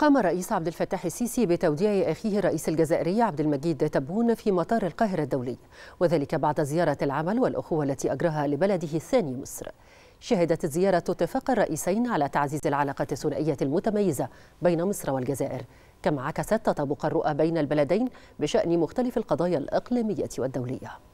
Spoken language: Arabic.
قام الرئيس عبد الفتاح السيسي بتوديع أخيه الرئيس الجزائري عبد المجيد تبون في مطار القاهرة الدولي وذلك بعد زيارة العمل والأخوة التي أجراها لبلده الثاني مصر شهدت الزيارة اتفاق الرئيسين على تعزيز العلاقة الثنائية المتميزة بين مصر والجزائر كما عكست تطابق الرؤى بين البلدين بشأن مختلف القضايا الإقليمية والدولية